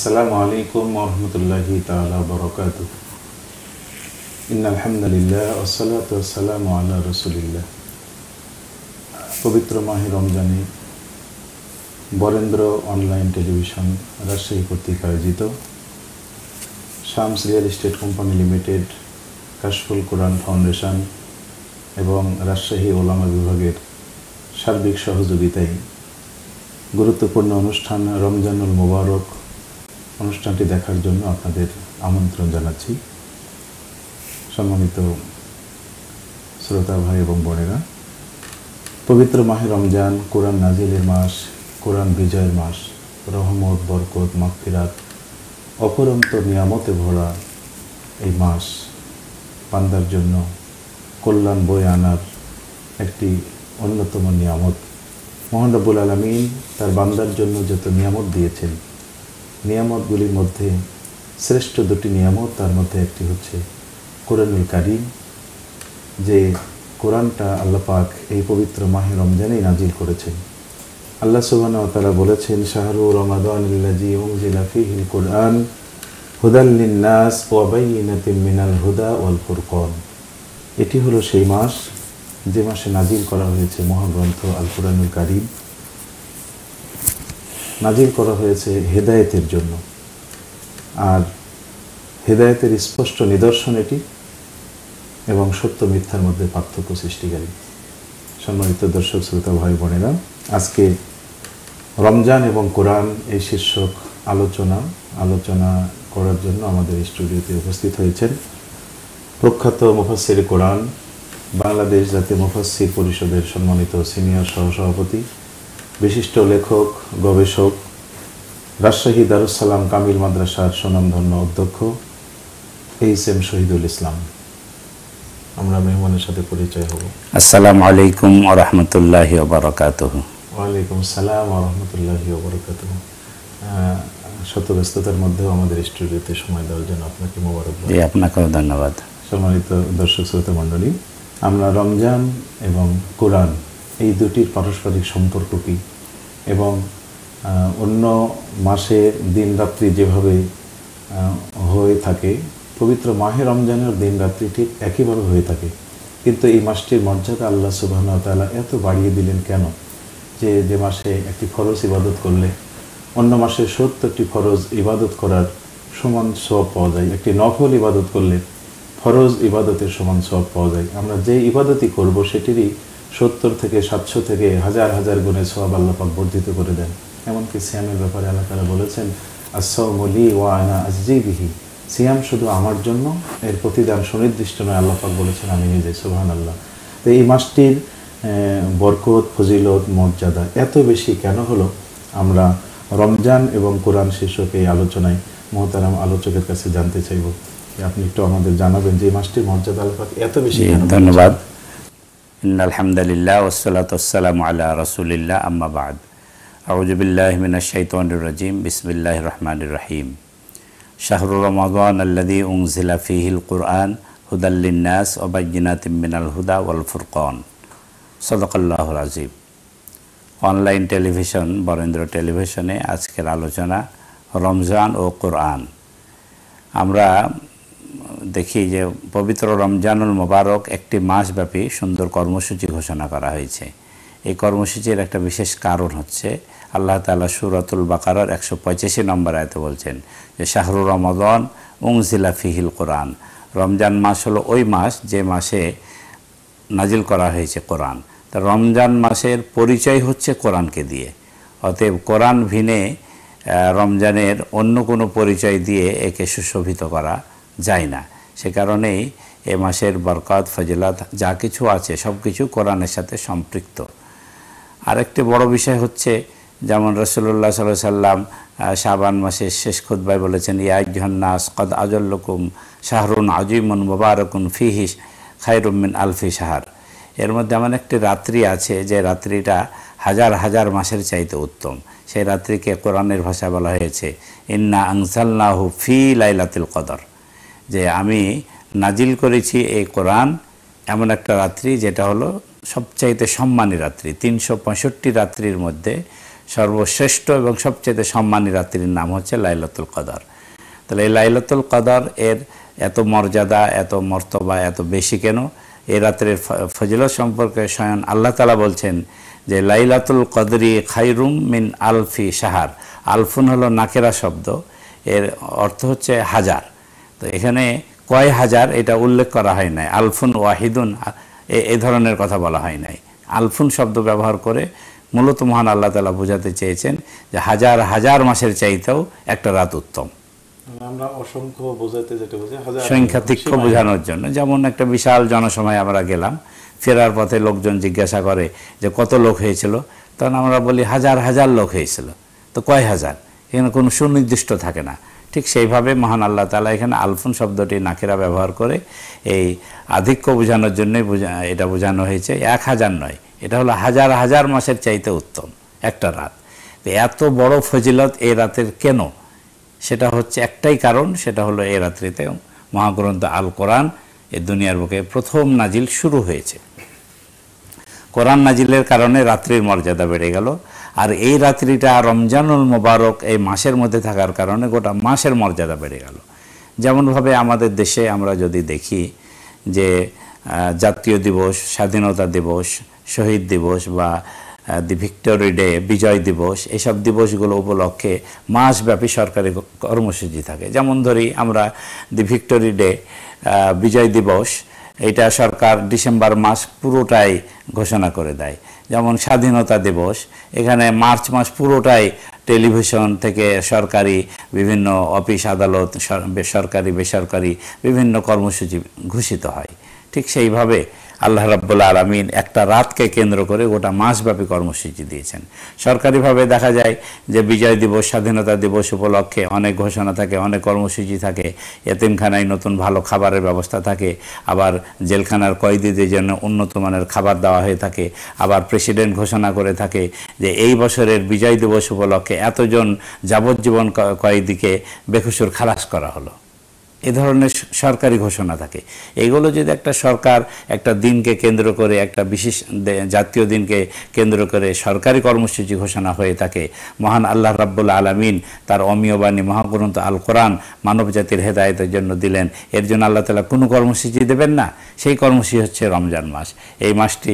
السلام عليكم ورحمة الله تعالى وبركاته إن الحمد لله والصلاة والسلام على رسول الله পবিত্র মাহে রমজানে বরেন্দ্র অনলাইন টেলিভিশন রাজশাহী কর্তৃক আয়োজিত Shams real estate company limited Kashful Quran foundation এবং রাজশাহী ওলামা বিভাগের সার্বিক সহযোগিতায় গুরুত্বপূর্ণ অনুষ্ঠান রমজানুল মোবারক অনুষ্ঠানটি দেখার জন্য আপনাদের আমন্ত্রণ জানাচ্ছি সম্মানিত শ্রোতা ভাই এবং বোনেরা পবিত্র মাহে রমজান কোরআন নাজিলের মাস কোরআন বিজয়ের মাস রহমত বরকত মাকফিরাত অপরন্ত নিয়ামতে ভরা এই মাস পান্দার জন্য কল্যাণ বই আনার একটি অন্যতম নিয়ামত মোহানবুল আলমিন তার বান্দার জন্য যত নিয়ামত দিয়েছেন নিয়ামতগুলির মধ্যে শ্রেষ্ঠ দুটি নিয়ামত তার মধ্যে একটি হচ্ছে কোরআনুল কারিম যে কোরআনটা আল্লাপাক এই পবিত্র মাহে রমজানেই নাজিল করেছেন আল্লাহ সুবান তারা বলেছেন শাহরু রমাদানি ওমজিলাফিহিল কোরআন হুদাল্লিনাস মিনাল হুদা ওয়াল ফুরকন এটি হলো সেই মাস যে মাসে নাজিল করা হয়েছে মহাগ্রন্থ আল কোরআনুল কারিম নাজিল করা হয়েছে হেদায়েতের জন্য আর হেদায়েতের স্পষ্ট নিদর্শন এটি এবং সত্য মিথ্যার মধ্যে পার্থক্য সৃষ্টিকারী সম্মানিত দর্শক শ্রোতা ভাই বোনেরা আজকে রমজান এবং কোরআন এই শীর্ষক আলোচনা আলোচনা করার জন্য আমাদের স্টুডিওতে উপস্থিত হয়েছেন প্রখ্যাত মুফাসির কোরআন বাংলাদেশ জাতীয় মুফাসির পরিষদের সম্মানিত সিনিয়র সহসভাপতি বিশিষ্ট লেখক গবেষক রাজশাহী দারুসালাম কামিল মাদ্রাসার সুনামধন্য অধ্যক্ষ এইচ এম শহীদুল ইসলাম আমরা মেহমানের সাথে পরিচয় হব আসসালাম আলাইকুম ওয়া রাহমাতুল্লাহি ওয়ালাইকুম সালাম ওয়া আলাইকুম আসসালাম শত ব্যস্ততার মধ্যেও আমাদের স্টুডিওতে সময় দেওয়ার জন্য আপনাকে মোবারক আপনাকেও ধন্যবাদ সম্মানিত দর্শক শ্রোতা মণ্ডলী আমরা রমজান এবং কোরআন এই দুটির পারস্পরিক সম্পর্ক কী এবং অন্য মাসে দিন রাত্রি যেভাবে হয়ে থাকে পবিত্র মাহে রমজানের দিন রাত্রি ঠিক একইভাবে হয়ে থাকে কিন্তু এই মাসটির মর্যাদা আল্লাহ সুবাহ তালা এত বাড়িয়ে দিলেন কেন যে যে মাসে একটি ফরজ ইবাদত করলে অন্য মাসে সত্তরটি ফরজ ইবাদত করার সমান সব পাওয়া যায় একটি নফল ইবাদত করলে ফরজ ইবাদতের সমান সব পাওয়া যায় আমরা যে ইবাদতই করব সেটিরই সত্তর থেকে সাতশো থেকে হাজার হাজার গুণে সোয়াব আল্লাপাক বর্ধিত করে দেন এমনকি সিয়ামের ব্যাপারে আল্লাহ তারা বলেছেন আসলি ওয়া আনা আজিবিহি সিয়াম শুধু আমার জন্য এর প্রতিদান সুনির্দিষ্ট নয় আল্লাপাক বলেছেন আমি নিজে সোহান আল্লাহ তো এই মাসটির বরকত ফজিলত মর্যাদা এত বেশি কেন হলো আমরা রমজান এবং কোরআন শীর্ষক এই আলোচনায় মহতারাম আলোচকের কাছে জানতে চাইব আপনি একটু আমাদের জানাবেন যে মাসটির মর্যাদা আল্লাপাক এত বেশি ধন্যবাদ إن الحمد لله والصلاة والسلام على رسول الله أما بعد أعوذ بالله من الشيطان الرجيم بسم الله الرحمن الرحيم شهر رمضان الذي أنزل فيه القرآن هدى للناس وبينات من الهدى والفرقان صدق الله العظيم অনলাইন টেলিভিশন বরেন্দ্র টেলিভিশনে আজকের আলোচনা রমজান ও কোরআন আমরা দেখি যে পবিত্র রমজানুল মোবারক একটি মাসব্যাপী সুন্দর কর্মসূচি ঘোষণা করা হয়েছে এই কর্মসূচির একটা বিশেষ কারণ হচ্ছে আল্লাহ তালা সুরাতুল বাকারার একশো পঁচাশি নম্বর আয়তে বলছেন যে শাহরুর রমদন উংজিলা ফিহিল কোরআন রমজান মাস হলো ওই মাস যে মাসে নাজিল করা হয়েছে কোরআন তা রমজান মাসের পরিচয় হচ্ছে কোরআনকে দিয়ে অতএব কোরআন ভিনে রমজানের অন্য কোনো পরিচয় দিয়ে একে সুশোভিত করা যায় না সে কারণেই এ মাসের বরকাত ফজিলাত যা কিছু আছে সব কিছু কোরআনের সাথে সম্পৃক্ত আরেকটি বড় বিষয় হচ্ছে যেমন রসুল্লাহ সাল্লাহ সাল্লাম শাবান মাসের শেষ খুদ্ায় বলেছেন ইয়াজহন্নাস কদ আজল্লকুম শাহরুন আজিমুন মুবারকুন ফিহিস খাইরুমিন আলফি সাহার এর মধ্যে এমন একটি রাত্রি আছে যে রাত্রিটা হাজার হাজার মাসের চাইতে উত্তম সেই রাত্রিকে কোরআনের ভাষা বলা হয়েছে ইন্না আংসাল্লাহু ফি লাইলাতুল কদর যে আমি নাজিল করেছি এই কোরআন এমন একটা রাত্রি যেটা হলো সবচাইতে সম্মানী রাত্রি তিনশো পঁয়ষট্টি রাত্রির মধ্যে সর্বশ্রেষ্ঠ এবং সবচাইতে সম্মানী রাত্রির নাম হচ্ছে লাইলাতুল কদর তাহলে এই লাইলাতুল কদর এর এত মর্যাদা এত মর্তবা এত বেশি কেন এই রাত্রের ফজিলত সম্পর্কে স্বয়ন আল্লাহ তালা বলছেন যে লাইলাতুল কদরি খাইরুম মিন আলফি সাহার আলফুন হলো নাকেরা শব্দ এর অর্থ হচ্ছে হাজার তো এখানে কয় হাজার এটা উল্লেখ করা হয় নাই আলফুন ওয়াহিদুন এ ধরনের কথা বলা হয় নাই আলফুন শব্দ ব্যবহার করে মূলত মহান আল্লাহ তালা বোঝাতে চেয়েছেন যে হাজার হাজার মাসের চাইতেও একটা রাত উত্তম সংখ্যাতিক্ষ বোঝানোর জন্য যেমন একটা বিশাল জনসময় আমরা গেলাম ফেরার পথে লোকজন জিজ্ঞাসা করে যে কত লোক হয়েছিল তখন আমরা বলি হাজার হাজার লোক হয়েছিল তো কয় হাজার এখানে কোনো সুনির্দিষ্ট থাকে না ঠিক সেইভাবে মহান আল্লাহ তালা এখানে আলফুন শব্দটি নাকেরা ব্যবহার করে এই আধিক্য বোঝানোর জন্যই এটা বোঝানো হয়েছে এক হাজার নয় এটা হলো হাজার হাজার মাসের চাইতে উত্তম একটা রাত এত বড় ফজিলত এ রাতের কেন সেটা হচ্ছে একটাই কারণ সেটা হলো এ রাত্রিতে মহাগ্রন্থ আল কোরআন এ দুনিয়ার বুকে প্রথম নাজিল শুরু হয়েছে কোরআন নাজিলের কারণে রাত্রির মর্যাদা বেড়ে গেল আর এই রাত্রিটা রমজানুল মোবারক এই মাসের মধ্যে থাকার কারণে গোটা মাসের মর্যাদা বেড়ে গেল যেমনভাবে আমাদের দেশে আমরা যদি দেখি যে জাতীয় দিবস স্বাধীনতা দিবস শহীদ দিবস বা দি ভিক্টোরি ডে বিজয় দিবস এসব দিবসগুলো উপলক্ষে মাসব্যাপী সরকারি কর্মসূচি থাকে যেমন ধরি আমরা দি ভিক্টোরি ডে বিজয় দিবস এটা সরকার ডিসেম্বর মাস পুরোটাই ঘোষণা করে দেয় যেমন স্বাধীনতা দিবস এখানে মার্চ মাস পুরোটাই টেলিভিশন থেকে সরকারি বিভিন্ন অফিস আদালত বেসরকারি বেসরকারি বিভিন্ন কর্মসূচি ঘোষিত হয় ঠিক সেইভাবে আল্লাহ রাব্বুল আলমিন একটা রাতকে কেন্দ্র করে গোটা মাসব্যাপী কর্মসূচি দিয়েছেন সরকারিভাবে দেখা যায় যে বিজয় দিবস স্বাধীনতা দিবস উপলক্ষে অনেক ঘোষণা থাকে অনেক কর্মসূচি থাকে এতিমখানায় নতুন ভালো খাবারের ব্যবস্থা থাকে আবার জেলখানার কয়েদিদের জন্য উন্নত মানের খাবার দেওয়া হয়ে থাকে আবার প্রেসিডেন্ট ঘোষণা করে থাকে যে এই বছরের বিজয় দিবস উপলক্ষে এতজন যাবজ্জীবন কয়েদিকে বেকুসুর খালাস করা হলো এ ধরনের সরকারি ঘোষণা থাকে এগুলো যদি একটা সরকার একটা দিনকে কেন্দ্র করে একটা বিশেষ জাতীয় দিনকে কেন্দ্র করে সরকারি কর্মসূচি ঘোষণা হয়ে থাকে মহান আল্লাহ রাব্বুল আলমিন তার অমীয়বাণী মহাগ্রন্থ আল কোরআন মানব জাতির হেদায়তের জন্য দিলেন এর জন্য আল্লাহ তালা কোনো কর্মসূচি দেবেন না সেই কর্মসূচি হচ্ছে রমজান মাস এই মাসটি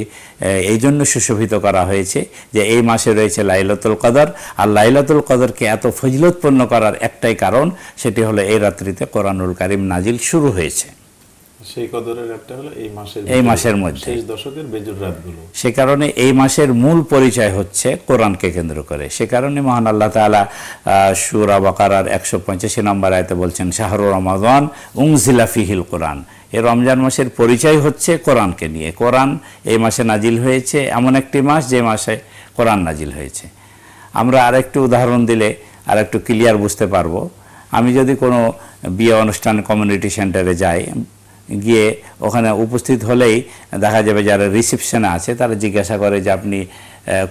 এই জন্য সুশোভিত করা হয়েছে যে এই মাসে রয়েছে লাইলাতুল কদর আর লাইলাতুল কদরকে এত ফজিলতপূর্ণ করার একটাই কারণ সেটি হলো এই রাত্রিতে কোরআনুল কারিম নাজিল শুরু হয়েছে সেই কদরের একটা হলো এই মাসের এই মাসের মধ্যে দশকের বেজুর রাতগুলো সে কারণে এই মাসের মূল পরিচয় হচ্ছে কোরআনকে কেন্দ্র করে সে কারণে মহান আল্লাহ তাআলা সূরা একশো 185 নম্বর আয়াতে বলছেন শাহরুর রমাদান উংজিলা ফিহিল কোরআন এ রমজান মাসের পরিচয় হচ্ছে কোরআনকে নিয়ে কোরআন এই মাসে নাজিল হয়েছে এমন একটি মাস যে মাসে কোরআন নাজিল হয়েছে আমরা আরেকটু উদাহরণ দিলে আর একটু ক্লিয়ার বুঝতে পারবো আমি যদি কোনো বিয়ে অনুষ্ঠান কমিউনিটি সেন্টারে যাই গিয়ে ওখানে উপস্থিত হলেই দেখা যাবে যারা রিসেপশনে আছে তারা জিজ্ঞাসা করে যে আপনি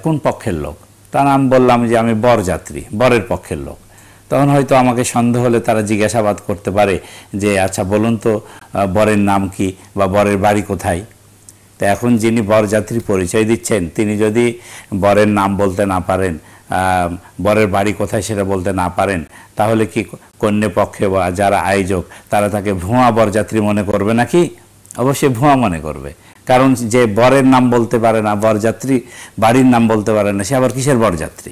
কোন পক্ষের লোক তার আমি বললাম যে আমি বরযাত্রী বরের পক্ষের লোক তখন হয়তো আমাকে সন্দেহ হলে তারা জিজ্ঞাসাবাদ করতে পারে যে আচ্ছা বলুন তো বরের নাম কি বা বরের বাড়ি কোথায় তা এখন যিনি বরযাত্রী পরিচয় দিচ্ছেন তিনি যদি বরের নাম বলতে না পারেন বরের বাড়ি কোথায় সেটা বলতে না পারেন তাহলে কি কন্যা পক্ষে বা যারা আয়োজক তারা তাকে ভুয়া বরযাত্রী মনে করবে নাকি অবশ্যই ভুয়া মনে করবে কারণ যে বরের নাম বলতে পারে না বরযাত্রী বাড়ির নাম বলতে পারে না সে আবার কিসের বরযাত্রী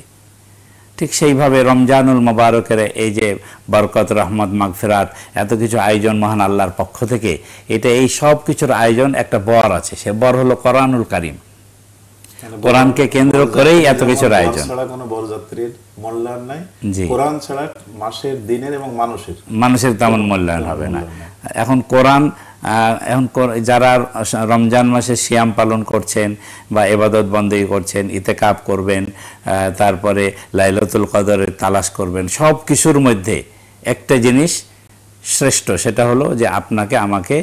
ঠিক সেইভাবে রমজানুল মোবারকের এই যে বরকত রহমত মাগফিরাত এত কিছু আয়োজন মহান আল্লাহর পক্ষ থেকে এটা এই সব কিছুর আয়োজন একটা বর আছে সে বর হলো করানুল কারিম কোরআনকে কেন্দ্র করেই এত কিছুর আয়োজন মাসের দিনের এবং মানুষের মানুষের তেমন মূল্যায়ন হবে না এখন কোরআন এখন যারা রমজান মাসে শিয়াম পালন করছেন বা এবাদত বন্দী করছেন ইতেকাপ করবেন তারপরে লাইলতুল কদরের তালাশ করবেন সব কিছুর মধ্যে একটা জিনিস শ্রেষ্ঠ সেটা হলো যে আপনাকে আমাকে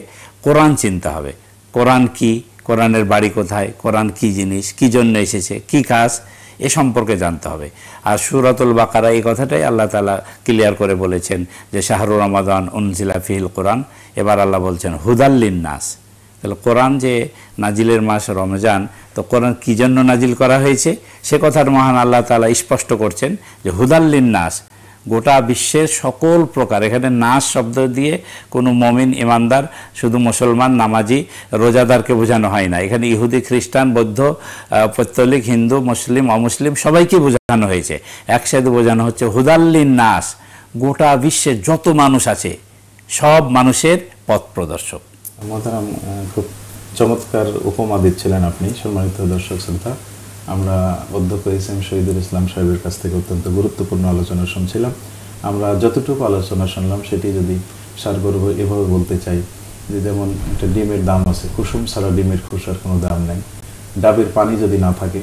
কোরআন চিনতে হবে কোরআন কি কোরআনের বাড়ি কোথায় কোরআন কি জিনিস কি জন্য এসেছে কি কাজ এ সম্পর্কে জানতে হবে আর সুরাতুল বাকারা এই কথাটাই আল্লাহ তালা ক্লিয়ার করে বলেছেন যে শাহরুর রমাদান উনজিলা ফিহিল কোরআন এবার আল্লাহ বলছেন হুদাল্লিন নাস তাহলে কোরআন যে নাজিলের মাস রমজান তো কোরআন কী জন্য নাজিল করা হয়েছে সে কথার মহান আল্লাহ তালা স্পষ্ট করছেন যে হুদাল্লিন নাস গোটা বিশ্বের সকল প্রকার এখানে নাস শব্দ দিয়ে কোনো মমিন ইমানদার শুধু মুসলমান নামাজি রোজাদারকে বোঝানো হয় না এখানে ইহুদি খ্রিস্টান বৌদ্ধ পত্তলিক হিন্দু মুসলিম অমুসলিম সবাইকে বোঝানো হয়েছে একসাথে বোঝানো হচ্ছে হুদাল্লিন নাস গোটা বিশ্বে যত মানুষ আছে সব মানুষের পথ প্রদর্শক খুব চমৎকার উপমা দিচ্ছিলেন আপনি সম্মানিত দর্শক শ্রোতা আমরা অধ্যক্ষ এস এম শহীদুল ইসলাম সাহেবের কাছ থেকে অত্যন্ত গুরুত্বপূর্ণ আলোচনা শুনছিলাম আমরা যতটুকু আলোচনা শুনলাম সেটি যদি সারগর্ভ এভাবে বলতে চাই যে যেমন একটা ডিমের দাম আছে কুসুম ছাড়া ডিমের খুশার কোনো দাম নাই ডাবের পানি যদি না থাকে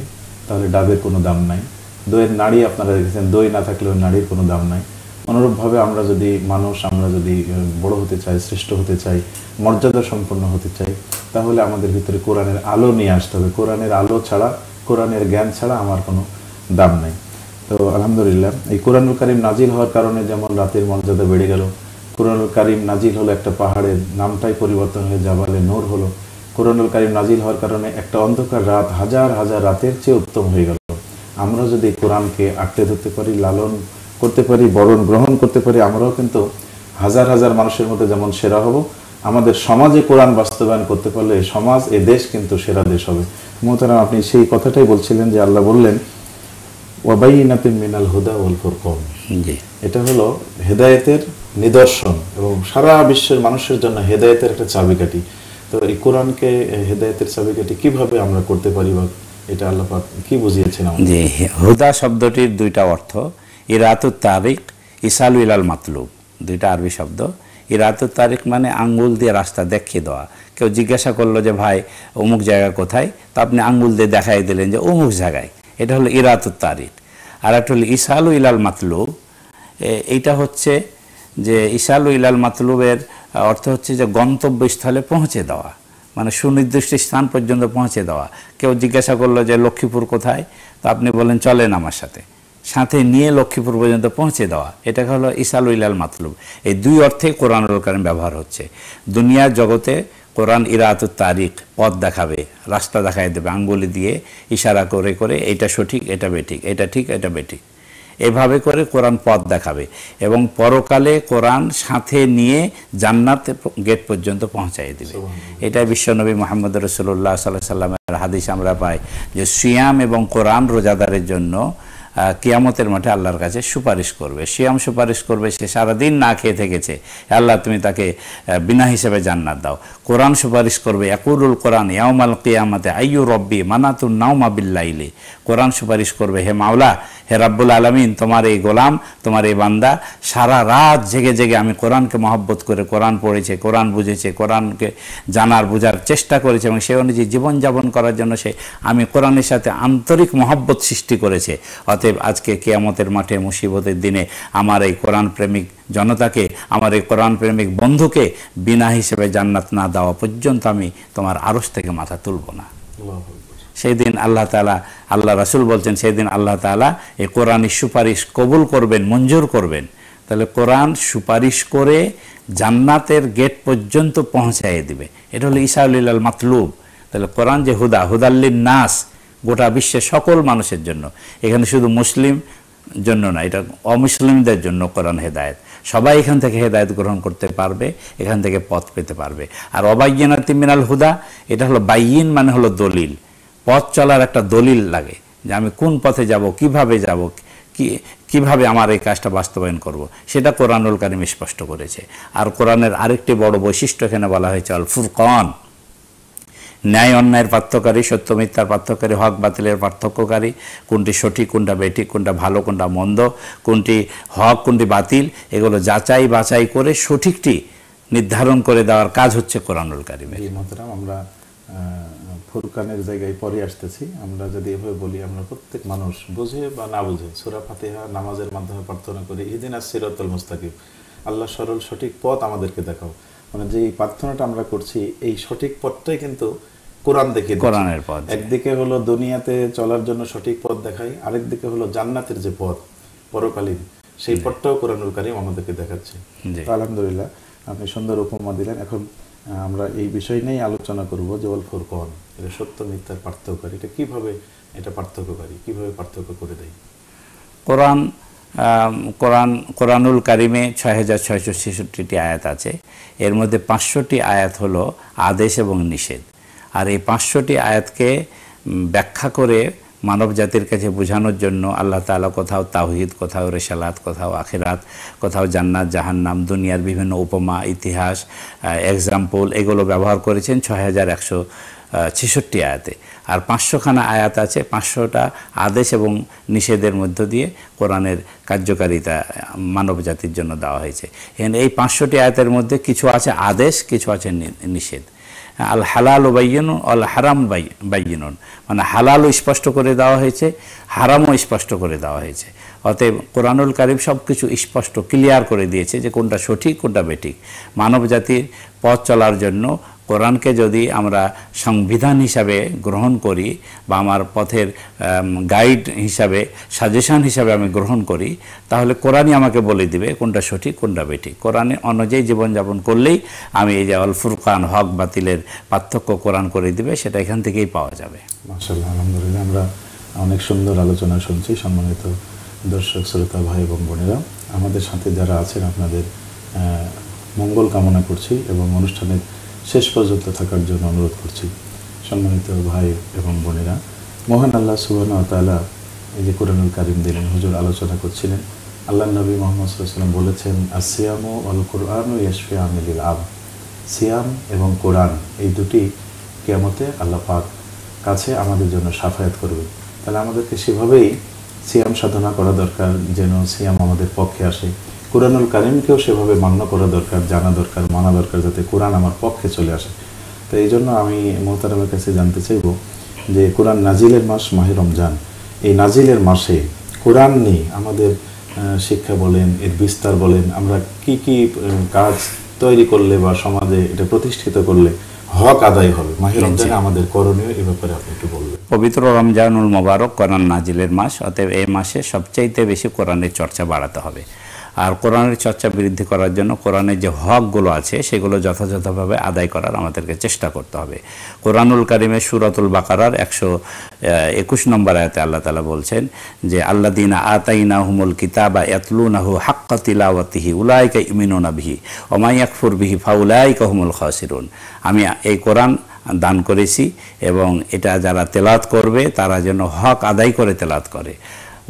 তাহলে ডাবের কোনো দাম নাই দইয়ের নাড়ি আপনারা দেখেছেন দই না থাকলে ওই নাড়ির কোনো দাম নাই অনুরূপভাবে আমরা যদি মানুষ আমরা যদি বড় হতে চাই শ্রেষ্ঠ হতে চাই মর্যাদা সম্পন্ন হতে চাই তাহলে আমাদের ভিতরে কোরআনের আলো নিয়ে আসতে হবে কোরআনের আলো ছাড়া কোরআনের জ্ঞান ছাড়া আমার কোনো দাম নেই তো আলহামদুলিল্লাহ এই কোরআনুল কারিম নাজিল হওয়ার কারণে যেমন রাতের মর্যাদা বেড়ে গেল কোরআনুল কারিম নাজিল হলো একটা পাহাড়ের নামটাই পরিবর্তন হয়ে জাবালে নোর হলো কোরআনুল কারিম নাজিল হওয়ার কারণে একটা অন্ধকার রাত হাজার হাজার রাতের চেয়ে উত্তম হয়ে গেল আমরা যদি কোরআনকে আঁকড়ে ধরতে পারি লালন করতে পারি বরণ গ্রহণ করতে পারি আমরাও কিন্তু হাজার হাজার মানুষের মধ্যে যেমন সেরা হব আমাদের সমাজে কোরআন বাস্তবায়ন করতে পারলে সমাজ এ দেশ কিন্তু সেরা দেশ হবে মোহতারাম আপনি সেই কথাটাই বলছিলেন যে আল্লাহ বললেন ওয়াবাইনাতে মিনাল হুদা ওয়াল ফুরকন এটা হলো হেদায়েতের নিদর্শন এবং সারা বিশ্বের মানুষের জন্য হেদায়েতের একটা চাবিকাঠি তো এই কোরআনকে হেদায়েতের চাবিকাঠি কিভাবে আমরা করতে পারি বা এটা আল্লাহ পাক কি বুঝিয়েছেন জি হুদা শব্দটির দুইটা অর্থ ইরাতুত তারিক ইসালু ইলাল মাতলুব দুইটা আরবি শব্দ ইরাতুত তারিক মানে আঙ্গুল দিয়ে রাস্তা দেখিয়ে দেওয়া কেউ জিজ্ঞাসা করলো যে ভাই অমুক জায়গা কোথায় তো আপনি আঙ্গুল দিয়ে দেখাই দিলেন যে অমুক জায়গায় এটা হলো ইরাতুর তারিক আর একটা হলো ইসালু ইলাল মাতলুব এইটা হচ্ছে যে ইসালু ইলাল মাতলুবের অর্থ হচ্ছে যে গন্তব্যস্থলে পৌঁছে দেওয়া মানে সুনির্দিষ্ট স্থান পর্যন্ত পৌঁছে দেওয়া কেউ জিজ্ঞাসা করলো যে লক্ষ্মীপুর কোথায় তো আপনি বলেন চলেন আমার সাথে সাথে নিয়ে লক্ষ্মীপুর পর্যন্ত পৌঁছে দেওয়া এটাকে হলো ইসালু ইলাল মাতলুব এই দুই অর্থে কোরআনুল কারণ ব্যবহার হচ্ছে দুনিয়া জগতে কোরআন ইরাত তারিখ পথ দেখাবে রাস্তা দেখায় দেবে আঙ্গুলি দিয়ে ইশারা করে করে এটা সঠিক এটা বেঠিক এটা ঠিক এটা বেঠিক এভাবে করে কোরআন পথ দেখাবে এবং পরকালে কোরআন সাথে নিয়ে জান্নাত গেট পর্যন্ত পৌঁছাই দেবে এটা বিশ্বনবী মোহাম্মদ রসুল্লাহ সাল্লাহ সাল্লামের হাদিস আমরা পাই যে সিয়াম এবং কোরআন রোজাদারের জন্য কিয়ামতের মাঠে আল্লাহর কাছে সুপারিশ করবে সিয়াম সুপারিশ করবে সে সারাদিন না খেয়ে থেকেছে আল্লাহ তুমি তাকে বিনা হিসেবে জান্নাত দাও কোরআন সুপারিশ করবে একুরুল কোরআন ইয়ামাল কিয়ামতে আইউ রব্বি মানাতুন নাউমা বিল্লাইলি কোরআন সুপারিশ করবে হে মাওলা হে রাব্বুল আলমিন তোমার এই গোলাম তোমার এই বান্দা সারা রাত জেগে জেগে আমি কোরআনকে মহব্বত করে কোরআন পড়েছে কোরআন বুঝেছে কোরআনকে জানার বোঝার চেষ্টা করেছে এবং সে অনুযায়ী জীবনযাপন করার জন্য সে আমি কোরআনের সাথে আন্তরিক মহব্বত সৃষ্টি করেছে অতএব অতএব আজকে কেয়ামতের মাঠে মুসিবতের দিনে আমার এই কোরআন প্রেমিক জনতাকে আমার এই কোরআন প্রেমিক বন্ধুকে বিনা হিসেবে জান্নাত না দেওয়া পর্যন্ত আমি তোমার আরস থেকে মাথা তুলব না সেই দিন আল্লাহ তালা আল্লাহ রাসুল বলছেন সেই দিন আল্লাহ তালা এই কোরআনের সুপারিশ কবুল করবেন মঞ্জুর করবেন তাহলে কোরআন সুপারিশ করে জান্নাতের গেট পর্যন্ত পৌঁছাইয়ে দিবে এটা হলো ইসাউলিল মাতলুব তাহলে কোরআন যে হুদা হুদাল্লিন নাস গোটা বিশ্বের সকল মানুষের জন্য এখানে শুধু মুসলিম জন্য না এটা অমুসলিমদের জন্য কোরআন হেদায়ত সবাই এখান থেকে হেদায়ত গ্রহণ করতে পারবে এখান থেকে পথ পেতে পারবে আর অবাইয়ানা মিনাল হুদা এটা হলো বাইন মানে হলো দলিল পথ চলার একটা দলিল লাগে যে আমি কোন পথে যাব কিভাবে যাব কি কিভাবে আমার এই কাজটা বাস্তবায়ন করব। সেটা কোরআনুল কারিম স্পষ্ট করেছে আর কোরআনের আরেকটি বড় বৈশিষ্ট্য এখানে বলা হয়েছে আল ফুরকন ন্যায় অন্যায়ের পার্থক্যকারী সত্য মিথ্যার পার্থক্যকারী হক বাতিলের পার্থক্যকারী কোনটি সঠিক কোনটা বেঠিক কোনটা ভালো কোনটা মন্দ কোনটি হক কোনটি বাতিল এগুলো যাচাই বাছাই করে সঠিকটি নির্ধারণ করে দেওয়ার কাজ হচ্ছে কোরআনুল কারিমের আমরা ফুরকানের জায়গায় পরে আসতেছি আমরা যদি এভাবে বলি আমরা প্রত্যেক মানুষ বুঝে বা না বুঝে সুরা ফাতেহা নামাজের মাধ্যমে প্রার্থনা করি ইদিন আর মুস্তাকিব আল্লাহ সরল সঠিক পথ আমাদেরকে দেখাও মানে যে প্রার্থনাটা আমরা করছি এই সঠিক পথটাই কিন্তু কোরআন দেখে কোরআনের পথ একদিকে হলো দুনিয়াতে চলার জন্য সঠিক পথ দেখায় আরেক দিকে হলো জান্নাতের যে পথ পরকালীন সেই পথটাও কোরআনুল কারিম আমাদেরকে দেখাচ্ছে আলহামদুলিল্লাহ আপনি সুন্দর উপমা দিলেন এখন আমরা এই বিষয় নিয়েই আলোচনা করব যে অল ফোরকন এটা সত্য মিথ্যার পার্থক্য এটা কিভাবে এটা পার্থক্যকারী কিভাবে পার্থক্য করে দেয় কোরআন কোরআন কোরআনুল কারিমে ছয় হাজার ছয়শো ছেষট্টিটি আয়াত আছে এর মধ্যে পাঁচশোটি আয়াত হল আদেশ এবং নিষেধ আর এই পাঁচশোটি আয়াতকে ব্যাখ্যা করে মানব জাতির কাছে বোঝানোর জন্য আল্লাহ তালা কোথাও তাহিদ কোথাও রেসালাত কোথাও আখেরাত কোথাও জান্নাত জাহান্নাম দুনিয়ার বিভিন্ন উপমা ইতিহাস এক্সাম্পল এগুলো ব্যবহার করেছেন ছয় হাজার একশো ছেষট্টি আয়াতে আর পাঁচশোখানা আয়াত আছে পাঁচশোটা আদেশ এবং নিষেধের মধ্য দিয়ে কোরআনের কার্যকারিতা মানব জাতির জন্য দেওয়া হয়েছে এখানে এই পাঁচশোটি আয়াতের মধ্যে কিছু আছে আদেশ কিছু আছে নিষেধ আল হালাল বাইয়ন আল হারাম বাইয়ন মানে হালালও স্পষ্ট করে দেওয়া হয়েছে হারামও স্পষ্ট করে দেওয়া হয়েছে অতএব কোরআনুল কারিম সব কিছু স্পষ্ট ক্লিয়ার করে দিয়েছে যে কোনটা সঠিক কোনটা বেঠিক মানব জাতির পথ চলার জন্য কোরআনকে যদি আমরা সংবিধান হিসাবে গ্রহণ করি বা আমার পথের গাইড হিসাবে সাজেশান হিসাবে আমি গ্রহণ করি তাহলে কোরআনই আমাকে বলে দিবে কোনটা সঠিক কোনটা বেঠিক কোরআনে অনুযায়ী জীবনযাপন করলেই আমি এই যে অল ফুরকান হক বাতিলের পার্থক্য কোরআন করে দিবে সেটা এখান থেকেই পাওয়া যাবে মাসাল্লাহ আলহামদুলিল্লাহ আমরা অনেক সুন্দর আলোচনা শুনছি সম্মানিত দর্শক শ্রোতা ভাই এবং বোনেরা আমাদের সাথে যারা আছেন আপনাদের মঙ্গল কামনা করছি এবং অনুষ্ঠানের শেষ পর্যন্ত থাকার জন্য অনুরোধ করছি সম্মানিত ভাই এবং বোনেরা মহান আল্লাহ সুবাহ তালা এই যে কোরআনুল কারিম দিলেন হুজুর আলোচনা করছিলেন আল্লাহ নবী মোহাম্মদ সাল্লাম বলেছেন আর ও আল কোরআন ও ইয়াসফি আমিল আব সিয়াম এবং কোরআন এই দুটি কেয়ামতে আল্লাহ পাক কাছে আমাদের জন্য সাফায়াত করবে তাহলে আমাদেরকে সেভাবেই সিয়াম সাধনা করা দরকার যেন সিয়াম আমাদের পক্ষে আসে কোরআনুল কারিমকেও সেভাবে মান্য করা দরকার জানা দরকার মানা দরকার যাতে কোরআন আমার পক্ষে চলে আসে তো এই জন্য আমি মোহতারামের কাছে জানতে চাইব যে কোরআন নাজিলের মাস মাহে রমজান এই নাজিলের মাসে কোরআন নিয়ে আমাদের শিক্ষা বলেন এর বিস্তার বলেন আমরা কি কি কাজ তৈরি করলে বা সমাজে এটা প্রতিষ্ঠিত করলে হক আদায় হবে মাহে রমজানে আমাদের করণীয় এ ব্যাপারে আপনি একটু বলবেন পবিত্র রমজানুল মোবারক কোরআন নাজিলের মাস অতএব এই মাসে সবচাইতে বেশি কোরআনের চর্চা বাড়াতে হবে আর কোরআনের চর্চা বৃদ্ধি করার জন্য কোরআনের যে হকগুলো আছে সেগুলো যথাযথভাবে আদায় করার আমাদেরকে চেষ্টা করতে হবে কোরআনুল কারিমের সুরাতুল বাকারার একশো একুশ নম্বর আয়তে আল্লাহ তালা বলছেন যে আল্লা দিনা আতাইনা হুমুল কিতাবা ইয়াতলুনাহু হাক্কা তিলাওয়াতিহি উলাইকা ইমিনুনা ইমিনো না বিহি ফাউলাইকা হুমুল খাসিরুন আমি এই কোরআন দান করেছি এবং এটা যারা তেলাত করবে তারা যেন হক আদায় করে তেলাত করে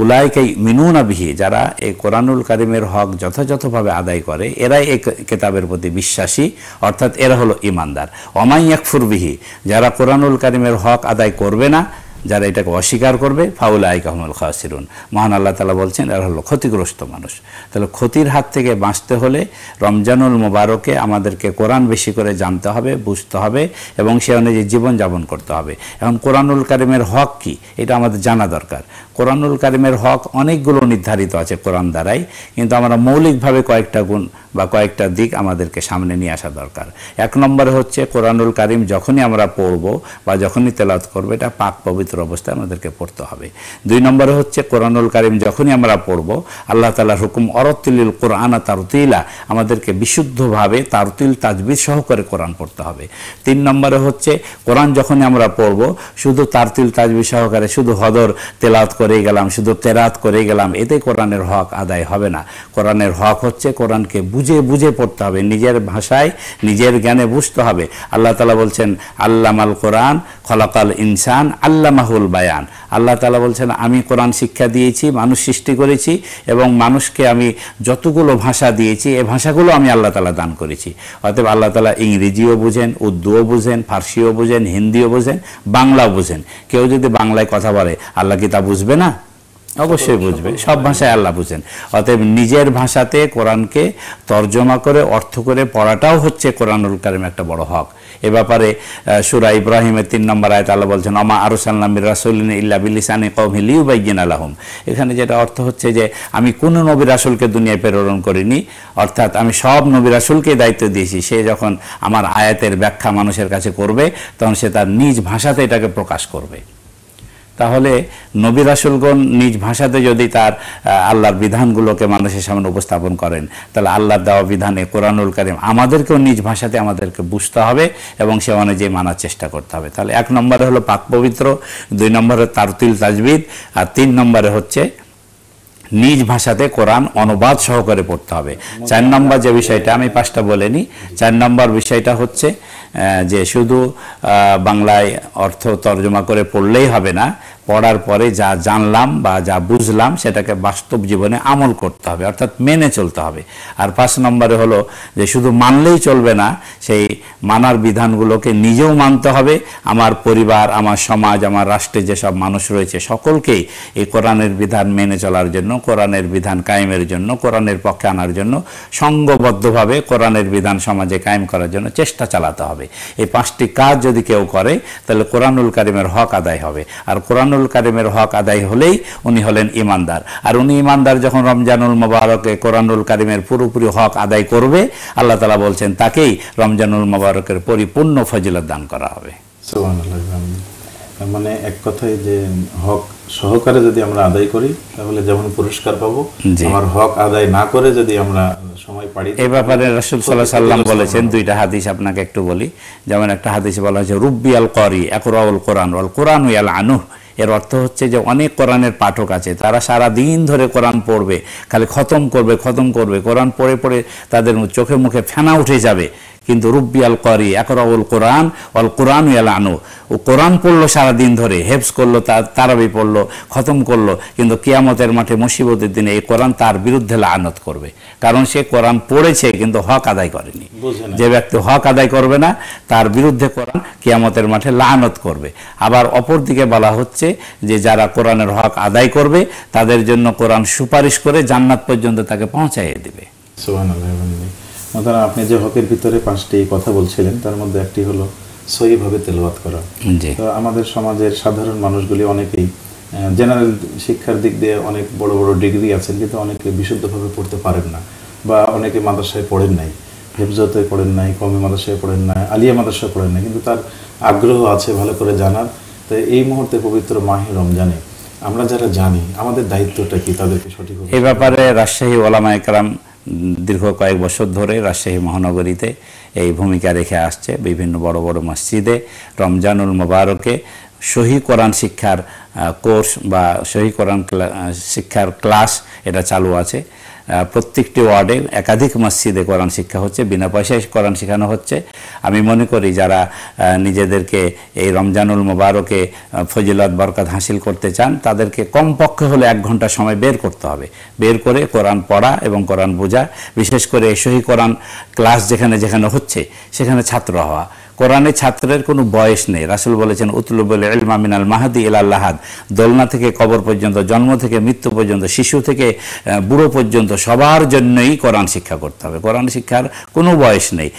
উলাইকাই মিনুন বিহি যারা এই কোরআনুল কারিমের হক যথাযথভাবে আদায় করে এরাই এই কেতাবের প্রতি বিশ্বাসী অর্থাৎ এরা হলো ইমানদার অমাই একফুর বিহি যারা কোরআনুল কারিমের হক আদায় করবে না যারা এটাকে অস্বীকার করবে ফাউল আই কাহমুল খাসিরুন মহান আল্লাহ তালা বলছেন এরা হলো ক্ষতিগ্রস্ত মানুষ তাহলে ক্ষতির হাত থেকে বাঁচতে হলে রমজানুল মোবারকে আমাদেরকে কোরআন বেশি করে জানতে হবে বুঝতে হবে এবং সে অনুযায়ী জীবনযাপন করতে হবে এখন কোরআনুল কারিমের হক কি এটা আমাদের জানা দরকার কোরআনুল কারিমের হক অনেকগুলো নির্ধারিত আছে কোরআন দ্বারাই কিন্তু আমরা মৌলিকভাবে কয়েকটা গুণ বা কয়েকটা দিক আমাদেরকে সামনে নিয়ে আসা দরকার এক নম্বরে হচ্ছে কোরআনুল কারিম যখনই আমরা পড়ব বা যখনই তেলাত করবো এটা পাক পবিত্র পবিত্র অবস্থায় আমাদেরকে পড়তে হবে দুই নম্বরে হচ্ছে কোরআনুল কারিম যখনই আমরা পড়ব আল্লাহ তালার হুকুম অরতিল কোরআনা তারতিলা আমাদেরকে বিশুদ্ধভাবে তারতিল তাজবির সহকারে কোরআন পড়তে হবে তিন নম্বরে হচ্ছে কোরআন যখনই আমরা পড়ব শুধু তারতিল তাজবির সহকারে শুধু হদর তেলাত করে গেলাম শুধু তেরাত করে গেলাম এতে কোরআনের হক আদায় হবে না কোরআনের হক হচ্ছে কোরআনকে বুঝে বুঝে পড়তে হবে নিজের ভাষায় নিজের জ্ঞানে বুঝতে হবে আল্লাহ তালা বলছেন আল্লামাল কোরআন খলাকাল ইনসান আল্লাম আল্লামাহুল বায়ান আল্লাহ তালা বলছেন আমি কোরআন শিক্ষা দিয়েছি মানুষ সৃষ্টি করেছি এবং মানুষকে আমি যতগুলো ভাষা দিয়েছি এ ভাষাগুলো আমি আল্লাহ তালা দান করেছি অতএব আল্লাহ তালা ইংরেজিও বুঝেন উর্দুও বুঝেন ফার্সিও বুঝেন হিন্দিও বুঝেন বাংলাও বুঝেন কেউ যদি বাংলায় কথা বলে আল্লাহ কি তা বুঝবে না অবশ্যই বুঝবে সব ভাষায় আল্লাহ বুঝেন অতএব নিজের ভাষাতে কোরআনকে তর্জমা করে অর্থ করে পড়াটাও হচ্ছে কোরআনুল কারিম একটা বড় হক এ ব্যাপারে সুরা ইব্রাহিমের তিন নম্বর আয়ত আল্লাহ বলছেন অমা আরু সাল্লামির রাসুলিন ইল্লা বিলিসানি কৌহিল ইউবাইজিন আলহম এখানে যেটা অর্থ হচ্ছে যে আমি কোনো নবী রাসুলকে দুনিয়ায় প্রেরণ করিনি অর্থাৎ আমি সব নবী আসলকে দায়িত্ব দিয়েছি সে যখন আমার আয়াতের ব্যাখ্যা মানুষের কাছে করবে তখন সে তার নিজ ভাষাতে এটাকে প্রকাশ করবে তাহলে নবী রাসুলগণ নিজ ভাষাতে যদি তার আল্লাহর বিধানগুলোকে মানুষের সামনে উপস্থাপন করেন তাহলে আল্লাহর দেওয়া বিধানে কোরআনুল কারিম আমাদেরকেও নিজ ভাষাতে আমাদেরকে বুঝতে হবে এবং সে অনুযায়ী মানার চেষ্টা করতে হবে তাহলে এক নম্বরে হলো পাক পবিত্র দুই নম্বরে তারতিল তাজবিদ আর তিন নম্বরে হচ্ছে নিজ ভাষাতে কোরআন অনুবাদ সহকারে পড়তে হবে চার নম্বর যে বিষয়টা আমি পাঁচটা বলিনি চার নম্বর বিষয়টা হচ্ছে যে শুধু বাংলায় অর্থ তর্জমা করে পড়লেই হবে না পড়ার পরে যা জানলাম বা যা বুঝলাম সেটাকে বাস্তব জীবনে আমল করতে হবে অর্থাৎ মেনে চলতে হবে আর পাঁচ নম্বরে হলো যে শুধু মানলেই চলবে না সেই মানার বিধানগুলোকে নিজেও মানতে হবে আমার পরিবার আমার সমাজ আমার রাষ্ট্রে যেসব মানুষ রয়েছে সকলকেই এই কোরআনের বিধান মেনে চলার জন্য কোরআনের বিধান কায়েমের জন্য কোরআনের পক্ষে আনার জন্য সঙ্গবদ্ধভাবে কোরআনের বিধান সমাজে কায়েম করার জন্য চেষ্টা চালাতে হবে এই পাঁচটি কাজ যদি কেউ করে তাহলে কোরআনুল কারিমের হক আদায় হবে আর কোরআনুল রমজানুল কারিমের হক আদায় হলেই উনি হলেন ইমানদার আর উনি ইমানদার যখন রমজানুল মোবারকে কোরআনুল কারিমের পুরোপুরি হক আদায় করবে আল্লাহ তালা বলছেন তাকেই রমজানুল মোবারকের পরিপূর্ণ ফজিলত দান করা হবে মানে এক কথায় যে হক সহকারে যদি আমরা আদায় করি তাহলে যেমন পুরস্কার পাবো আমার হক আদায় না করে যদি আমরা সময় পাড়ি এই ব্যাপারে রাসুল সাল্লাহ সাল্লাম বলেছেন দুইটা হাদিস আপনাকে একটু বলি যেমন একটা হাদিসে বলা হয়েছে রুব্বি আল করি একরাউল কোরআন আল কোরআন আনুহ এর অর্থ হচ্ছে যে অনেক কোরআনের পাঠক আছে তারা সারা দিন ধরে কোরআন পড়বে খালি খতম করবে খতম করবে কোরআন পড়ে পড়ে তাদের চোখে মুখে ফেনা উঠে যাবে কিন্তু রুব্বি আল করি আকরাউল কোরআন অল কোরআন ইয়াল আনু ও কোরআন পড়লো সারাদিন ধরে হেফস করলো তার তারাবি পড়লো খতম করলো কিন্তু কিয়ামতের মাঠে মুসিবতের দিনে এই কোরআন তার বিরুদ্ধে লানত করবে কারণ সে কোরআন পড়েছে কিন্তু হক আদায় করেনি যে ব্যক্তি হক আদায় করবে না তার বিরুদ্ধে কোরআন কিয়ামতের মাঠে লানত করবে আবার অপরদিকে বলা হচ্ছে যে যারা কোরআনের হক আদায় করবে তাদের জন্য কোরআন সুপারিশ করে জান্নাত পর্যন্ত তাকে পৌঁছাইয়ে দেবে তারা আপনি যে হকের ভিতরে পাঁচটি কথা বলছিলেন তার মধ্যে একটি হলো সহিভাবে তেলবাদ করা তো আমাদের সমাজের সাধারণ মানুষগুলি অনেকেই জেনারেল শিক্ষার দিক দিয়ে অনেক বড় বড় ডিগ্রি আছেন কিন্তু অনেকে বিশুদ্ধভাবে পড়তে পারেন না বা অনেকে মাদ্রাসায় পড়েন নাই হেফজতে পড়েন নাই কমে মাদ্রাসায় পড়েন নাই আলিয়া মাদ্রাসায় পড়েন নাই কিন্তু তার আগ্রহ আছে ভালো করে জানার তো এই মুহূর্তে পবিত্র মাহে রমজানে আমরা যারা জানি আমাদের দায়িত্বটা কি তাদেরকে সঠিক এ ব্যাপারে রাজশাহী ওলামা একরাম দীর্ঘ কয়েক বছর ধরে রাজশাহী মহানগরীতে এই ভূমিকা রেখে আসছে বিভিন্ন বড় বড় মসজিদে রমজানুল মোবারকে সহি কোরআন শিক্ষার কোর্স বা সহি কোরআন শিক্ষার ক্লাস এটা চালু আছে প্রত্যেকটি ওয়ার্ডে একাধিক মসজিদে কোরআন শিক্ষা হচ্ছে বিনা পয়সায় কোরআন শেখানো হচ্ছে আমি মনে করি যারা নিজেদেরকে এই রমজানুল মোবারকে ফজিলত বরকত হাসিল করতে চান তাদেরকে কমপক্ষে হলে এক ঘন্টা সময় বের করতে হবে বের করে কোরআন পড়া এবং কোরআন বোঝা বিশেষ করে সহি কোরআন ক্লাস যেখানে যেখানে হচ্ছে সেখানে ছাত্র হওয়া কোরআনে ছাত্রের কোনো বয়স নেই রাসুল বলেছেন উতলুবল ইলমা মিনাল মাহাদি ইলাল্লাহাদ দোলনা থেকে কবর পর্যন্ত জন্ম থেকে মৃত্যু পর্যন্ত শিশু থেকে বুড়ো পর্যন্ত সবার জন্যই কোরআন শিক্ষা করতে হবে কোরআন শিক্ষার কোনো বয়স নেই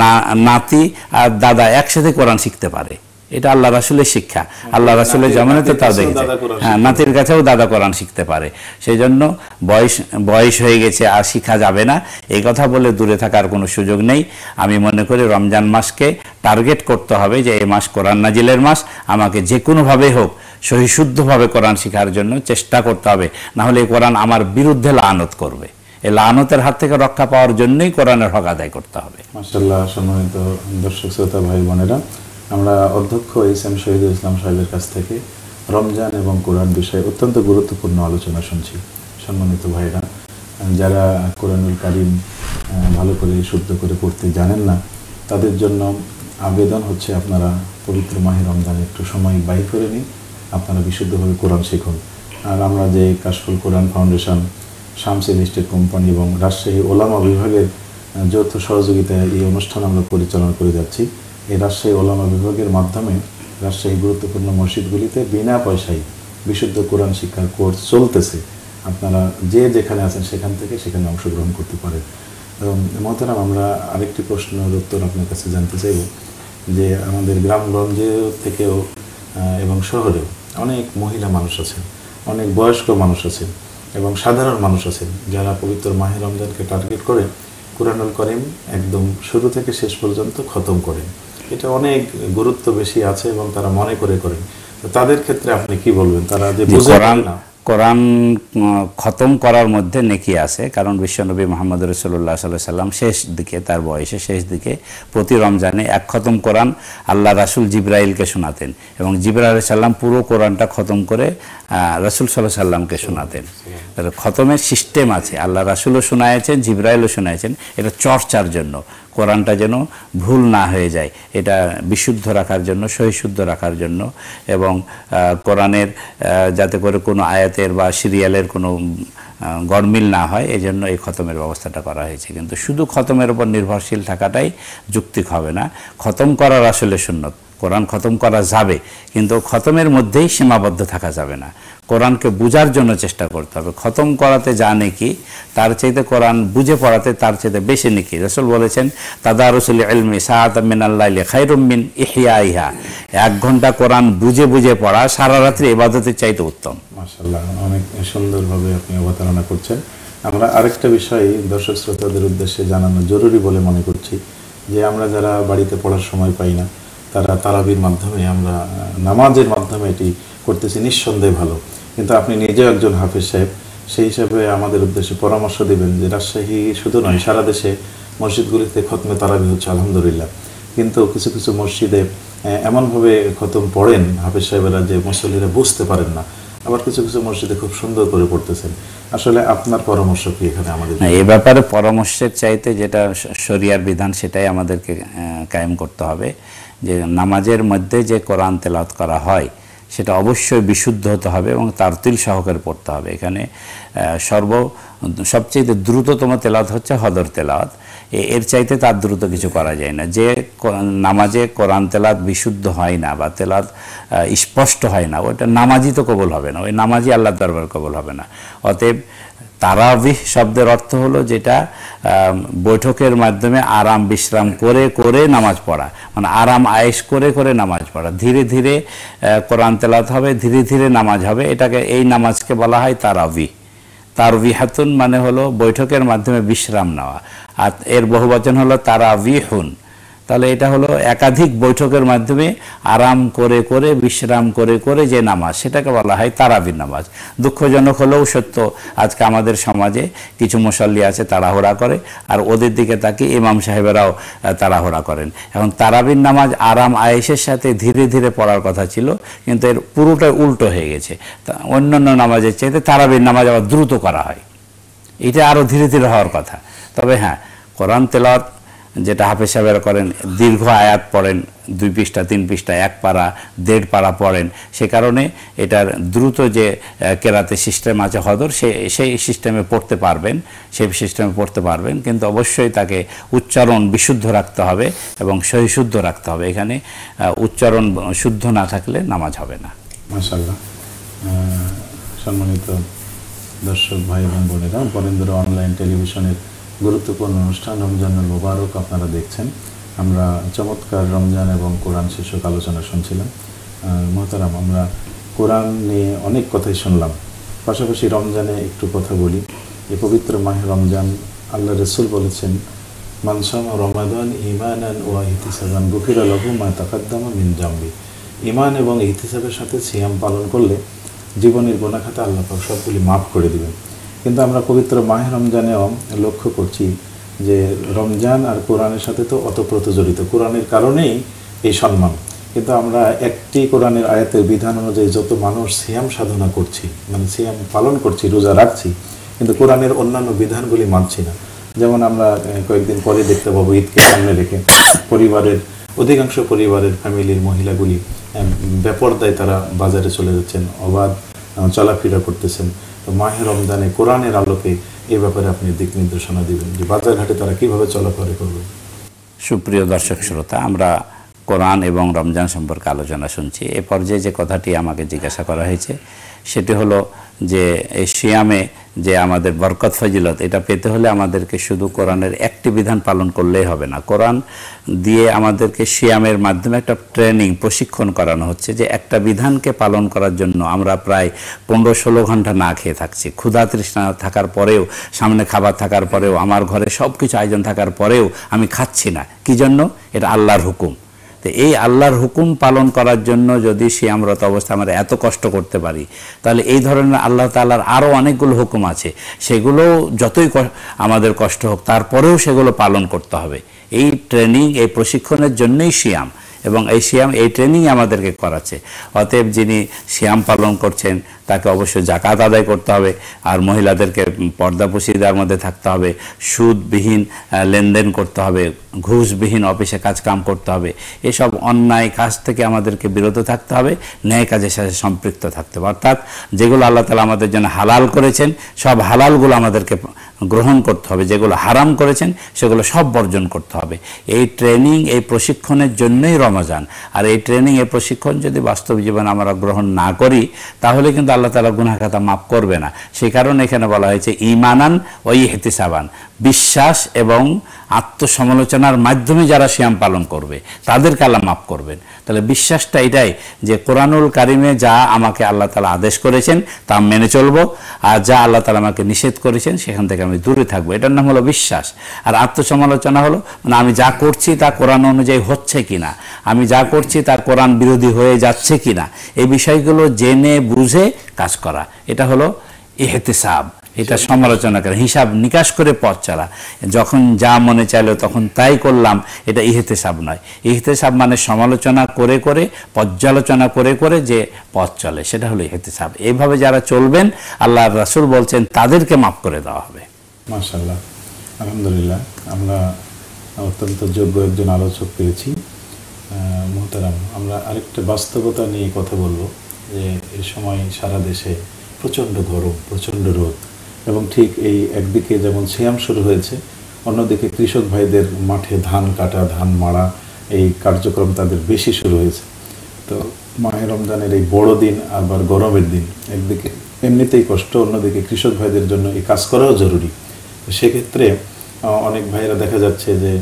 না নাতি আর দাদা একসাথে কোরআন শিখতে পারে এটা আল্লাহ রাসুলের শিক্ষা আল্লাহ রাসুলের জমানাতে তাও দেখেছে হ্যাঁ নাতির কাছেও দাদা কোরআন শিখতে পারে সেই জন্য বয়স বয়স হয়ে গেছে আর শিখা যাবে না এই কথা বলে দূরে থাকার কোনো সুযোগ নেই আমি মনে করি রমজান মাসকে টার্গেট করতে হবে যে এই মাস কোরআন নাজিলের মাস আমাকে যে কোনোভাবে হোক সহিশুদ্ধভাবে কোরআন শেখার জন্য চেষ্টা করতে হবে নাহলে এই কোরআন আমার বিরুদ্ধে লানত করবে এই লানতের হাত থেকে রক্ষা পাওয়ার জন্যই কোরআনের হক আদায় করতে হবে মাসাল্লাহ সম্মানিত দর্শক শ্রোতা ভাই বোনেরা আমরা অধ্যক্ষ এস এম শহীদুল ইসলাম সাহেবের কাছ থেকে রমজান এবং কোরআন বিষয়ে অত্যন্ত গুরুত্বপূর্ণ আলোচনা শুনছি সম্মানিত ভাইরা যারা কোরআনুল কারিম ভালো করে শুদ্ধ করে পড়তে জানেন না তাদের জন্য আবেদন হচ্ছে আপনারা পবিত্র মাহে রমজানে একটু সময় বাই করে নিন আপনারা বিশুদ্ধভাবে কোরআন শিখুন আর আমরা যে কাশফুল কোরআন ফাউন্ডেশন শামসে লিস্টেড কোম্পানি এবং রাজশাহী ওলামা বিভাগের যৌথ সহযোগিতায় এই অনুষ্ঠান আমরা পরিচালনা করে যাচ্ছি এই রাজশাহী ওলামা বিভাগের মাধ্যমে রাজশাহী গুরুত্বপূর্ণ মসজিদগুলিতে বিনা পয়সায় বিশুদ্ধ কোরআন শিক্ষার কোর্স চলতেছে আপনারা যে যেখানে আছেন সেখান থেকে সেখানে অংশগ্রহণ করতে পারেন এবং মহতারাম আমরা আরেকটি প্রশ্নের উত্তর আপনার কাছে জানতে চাইব যে আমাদের গ্রামগঞ্জে থেকেও এবং শহরেও অনেক মহিলা মানুষ আছেন অনেক বয়স্ক মানুষ আছেন এবং সাধারণ মানুষ আছেন যারা পবিত্র মাহে রমজানকে টার্গেট করে কোরআনুল করিম একদম শুরু থেকে শেষ পর্যন্ত খতম করেন এটা অনেক গুরুত্ব বেশি আছে এবং তারা মনে করে করে তাদের ক্ষেত্রে আপনি কি বলবেন তারা যে কোরআন খতম করার মধ্যে নেকি আছে কারণ বিশ্বনবী মোহাম্মদ রসুল্লাহ সাল্লাহ সাল্লাম শেষ দিকে তার বয়সে শেষ দিকে প্রতি রমজানে এক খতম কোরআন আল্লাহ রাসুল জিব্রাইলকে শোনাতেন এবং জিব্রাহ সাল্লাম পুরো কোরআনটা খতম করে রসুল সাল্লাহ সাল্লামকে শোনাতেন খতমের সিস্টেম আছে আল্লাহ রাসুলও শোনায়েছেন জিব্রাইলও শোনাইছেন এটা চর্চার জন্য কোরআনটা যেন ভুল না হয়ে যায় এটা বিশুদ্ধ রাখার জন্য সহিশুদ্ধ রাখার জন্য এবং কোরআনের যাতে করে কোনো আয়াতের বা সিরিয়ালের কোনো গরমিল না হয় এজন্য এই খতমের ব্যবস্থাটা করা হয়েছে কিন্তু শুধু খতমের উপর নির্ভরশীল থাকাটাই যুক্তিক হবে না খতম করার আসলে শূন্য কোরআন খতম করা যাবে কিন্তু খতমের মধ্যেই সীমাবদ্ধ থাকা যাবে না কোরআনকে বুঝার জন্য চেষ্টা করতে হবে খতম করাতে যা নাকি তার চাইতে কোরআন বুঝে পড়াতে তার চাইতে বেশি নাকি রসুল বলেছেন তাদা রসুল এলমি মিন আল্লাহ খাইরুমিন ইহিয়া ইহা এক ঘন্টা কোরআন বুঝে বুঝে পড়া সারা রাত্রি এবাদতের চাইতে উত্তম মাসাল্লাহ অনেক সুন্দরভাবে আপনি অবতারণা করছেন আমরা আরেকটা বিষয় দর্শক শ্রোতাদের উদ্দেশ্যে জানানো জরুরি বলে মনে করছি যে আমরা যারা বাড়িতে পড়ার সময় পাই না তারা তারাবির মাধ্যমে আমরা নামাজের মাধ্যমে এটি করতেছি নিঃসন্দেহে ভালো কিন্তু আপনি নিজেও একজন হাফিজ সাহেব সেই হিসাবে আমাদের উদ্দেশ্যে পরামর্শ দেবেন যে রাজশাহী শুধু নয় সারা দেশে মসজিদগুলিতে খতমে তারাবি হচ্ছে আলহামদুলিল্লাহ কিন্তু কিছু কিছু মসজিদে এমনভাবে খতম পড়েন হাফিজ সাহেবেরা যে মুসল্লিরা বুঝতে পারেন না আবার কিছু কিছু মসজিদে খুব সুন্দর করে পড়তেছেন আসলে আপনার পরামর্শ কি এখানে আমাদের এ ব্যাপারে পরামর্শের চাইতে যেটা শরিয়ার বিধান সেটাই আমাদেরকে কায়েম করতে হবে যে নামাজের মধ্যে যে কোরআন তেলাত করা হয় সেটা অবশ্যই বিশুদ্ধ হতে হবে এবং তারতিল সহকারে পড়তে হবে এখানে সর্ব সবচেয়ে দ্রুততম তেলাত হচ্ছে হদর তেলাত এর চাইতে তার দ্রুত কিছু করা যায় না যে নামাজে কোরআন তেলাত বিশুদ্ধ হয় না বা তেলাত স্পষ্ট হয় না ওটা নামাজই তো কবল হবে না ওই নামাজই আল্লাহ দরবার কবল হবে না অতএব তারাবিহ শব্দের অর্থ হলো যেটা বৈঠকের মাধ্যমে আরাম বিশ্রাম করে করে নামাজ পড়া মানে আরাম আয়েস করে করে নামাজ পড়া ধীরে ধীরে কোরআন তেলাত হবে ধীরে ধীরে নামাজ হবে এটাকে এই নামাজকে বলা হয় তারাবিহ বিহাতুন মানে হলো বৈঠকের মাধ্যমে বিশ্রাম নেওয়া আর এর বহুবচন হলো হুন তাহলে এটা হলো একাধিক বৈঠকের মাধ্যমে আরাম করে করে বিশ্রাম করে করে যে নামাজ সেটাকে বলা হয় তারাবির নামাজ দুঃখজনক হলেও সত্য আজকে আমাদের সমাজে কিছু মুসল্লি আছে তাড়াহোড়া করে আর ওদের দিকে তাকে ইমাম সাহেবেরাও তাড়াহোড়া করেন এখন তারাবির নামাজ আরাম আয়েসের সাথে ধীরে ধীরে পড়ার কথা ছিল কিন্তু এর পুরোটাই উল্টো হয়ে গেছে অন্যান্য নামাজের চাইতে তারাবির নামাজ আবার দ্রুত করা হয় এটা আরও ধীরে ধীরে হওয়ার কথা তবে হ্যাঁ কোরআন তেলাত যেটা হাফেজ সাহেবের করেন দীর্ঘ আয়াত পড়েন দুই পৃষ্ঠা তিন পৃষ্ঠা এক পাড়া দেড় পাড়া পড়েন সে কারণে এটার দ্রুত যে কেরাতে সিস্টেম আছে হদর সে সেই সিস্টেমে পড়তে পারবেন সেই সিস্টেমে পড়তে পারবেন কিন্তু অবশ্যই তাকে উচ্চারণ বিশুদ্ধ রাখতে হবে এবং সহিশুদ্ধ রাখতে হবে এখানে উচ্চারণ শুদ্ধ না থাকলে নামাজ হবে না সম্মানিত দর্শক ভাই এবং বোনেরা বরেন্দ্র অনলাইন টেলিভিশনের গুরুত্বপূর্ণ অনুষ্ঠান রমজানের মুবারক আপনারা দেখছেন আমরা চমৎকার রমজান এবং কোরআন শীর্ষক আলোচনা শুনছিলাম মহতারাম আমরা কোরআন নিয়ে অনেক কথাই শুনলাম পাশাপাশি রমজানে একটু কথা বলি এ পবিত্র মাহে রমজান আল্লাহ রসুল বলেছেন মানসম রমাদন ইমান ওয়া ইতিসাজান গুফিরা লঘু মা তাকাদ্দাম মিন জাম্বি ইমান এবং ইতিসাবের সাথে সিয়াম পালন করলে জীবনের গোনাখাতা আল্লাহ সবগুলি মাফ করে দিবেন কিন্তু আমরা পবিত্র মাহে রমজানেও লক্ষ্য করছি যে রমজান আর কোরআনের সাথে তো অতপ্রত জড়িত কোরআনের কারণেই এই সম্মান কিন্তু আমরা একটি কোরআনের আয়াতের বিধান অনুযায়ী যত মানুষ সিয়াম সাধনা করছি মানে সিয়াম পালন করছি রোজা রাখছি কিন্তু কোরআনের অন্যান্য বিধানগুলি মানছি না যেমন আমরা কয়েকদিন পরে দেখতে পাবো ঈদকে সামনে রেখে পরিবারের অধিকাংশ পরিবারের ফ্যামিলির মহিলাগুলি ব্যাপারদায় তারা বাজারে চলে যাচ্ছেন অবাধ চলাফেরা করতেছেন তো মাহের রমজানে কোরআনের আলোকে এ ব্যাপারে আপনি দিক নির্দেশনা দিবেন যে বাজারঘাটে তারা কীভাবে চলাফেরা করবে সুপ্রিয় দর্শক শ্রোতা আমরা কোরআন এবং রমজান সম্পর্কে আলোচনা শুনছি এ পর্যায়ে যে কথাটি আমাকে জিজ্ঞাসা করা হয়েছে সেটি হলো যে এই শিয়ামে যে আমাদের বরকত ফজিলত এটা পেতে হলে আমাদেরকে শুধু কোরআনের একটি বিধান পালন করলেই হবে না কোরআন দিয়ে আমাদেরকে সিয়ামের মাধ্যমে একটা ট্রেনিং প্রশিক্ষণ করানো হচ্ছে যে একটা বিধানকে পালন করার জন্য আমরা প্রায় পনেরো ষোলো ঘন্টা না খেয়ে থাকছি ক্ষুধা তৃষ্ণা থাকার পরেও সামনে খাবার থাকার পরেও আমার ঘরে সব কিছু আয়োজন থাকার পরেও আমি খাচ্ছি না কি জন্য এটা আল্লাহর হুকুম তো এই আল্লাহর হুকুম পালন করার জন্য যদি সিয়ামরত অবস্থা আমরা এত কষ্ট করতে পারি তাহলে এই ধরনের আল্লাহ তালার আরও অনেকগুলো হুকুম আছে সেগুলো যতই আমাদের কষ্ট হোক তারপরেও সেগুলো পালন করতে হবে এই ট্রেনিং এই প্রশিক্ষণের জন্যই শিয়াম এবং এই শিয়াম এই ট্রেনিং আমাদেরকে করাচ্ছে অতএব যিনি শিয়াম পালন করছেন তাকে অবশ্যই জাকাত আদায় করতে হবে আর মহিলাদেরকে পর্দা পুষিয়ে দেওয়ার মধ্যে থাকতে হবে সুদবিহীন লেনদেন করতে হবে ঘুষবিহীন অফিসে কাজ কাম করতে হবে এসব অন্যায় কাজ থেকে আমাদেরকে বিরত থাকতে হবে ন্যায় কাজের সাথে সম্পৃক্ত থাকতে হবে অর্থাৎ যেগুলো আল্লাহ তালা আমাদের জন্য হালাল করেছেন সব হালালগুলো আমাদেরকে গ্রহণ করতে হবে যেগুলো হারাম করেছেন সেগুলো সব বর্জন করতে হবে এই ট্রেনিং এই প্রশিক্ষণের জন্যই রমজান আর এই ট্রেনিং এই প্রশিক্ষণ যদি বাস্তব জীবনে আমরা গ্রহণ না করি তাহলে কিন্তু আল্লাহ তালা গুনাখাতা মাফ করবে না সে কারণে এখানে বলা হয়েছে ইমানান ওই হেতিসাবান বিশ্বাস এবং আত্মসমালোচনার মাধ্যমে যারা শ্যাম পালন করবে তাদের কালা মাফ করবেন তাহলে বিশ্বাসটা এটাই যে কোরআনুল কারিমে যা আমাকে আল্লাহ তালা আদেশ করেছেন তা মেনে চলব আর যা আল্লাহ তালা আমাকে নিষেধ করেছেন সেখান থেকে আমি দূরে থাকবো এটার নাম হলো বিশ্বাস আর আত্মসমালোচনা হলো মানে আমি যা করছি তা কোরআন অনুযায়ী হচ্ছে কি না আমি যা করছি তা কোরআন বিরোধী হয়ে যাচ্ছে কি না এই বিষয়গুলো জেনে বুঝে কাজ করা এটা হলো এহতেসাব এটা সমালোচনা করা হিসাব নিকাশ করে পথ চলা যখন যা মনে চাইলো তখন তাই করলাম এটা ইহেতেসাব নয় ইহেতেসাব মানে সমালোচনা করে করে পর্যালোচনা করে করে যে পথ চলে সেটা হলো ইহেতেসাব এইভাবে যারা চলবেন আল্লাহ রাসুল বলছেন তাদেরকে মাফ করে দেওয়া হবে মাশাল্লাহ আলহামদুলিল্লাহ আমরা অত্যন্ত যোগ্য একজন আলোচক পেয়েছি মোহতারাম আমরা আরেকটা বাস্তবতা নিয়ে কথা বলবো যে এ সময় সারা দেশে প্রচণ্ড গরম প্রচণ্ড রোদ এবং ঠিক এই একদিকে যেমন শ্যাম শুরু হয়েছে অন্যদিকে কৃষক ভাইদের মাঠে ধান কাটা ধান মারা এই কার্যক্রম তাদের বেশি শুরু হয়েছে তো মাহে রমজানের এই বড় দিন আবার গরমের দিন একদিকে এমনিতেই কষ্ট অন্যদিকে কৃষক ভাইদের জন্য এই কাজ করাও জরুরি সেক্ষেত্রে অনেক ভাইরা দেখা যাচ্ছে যে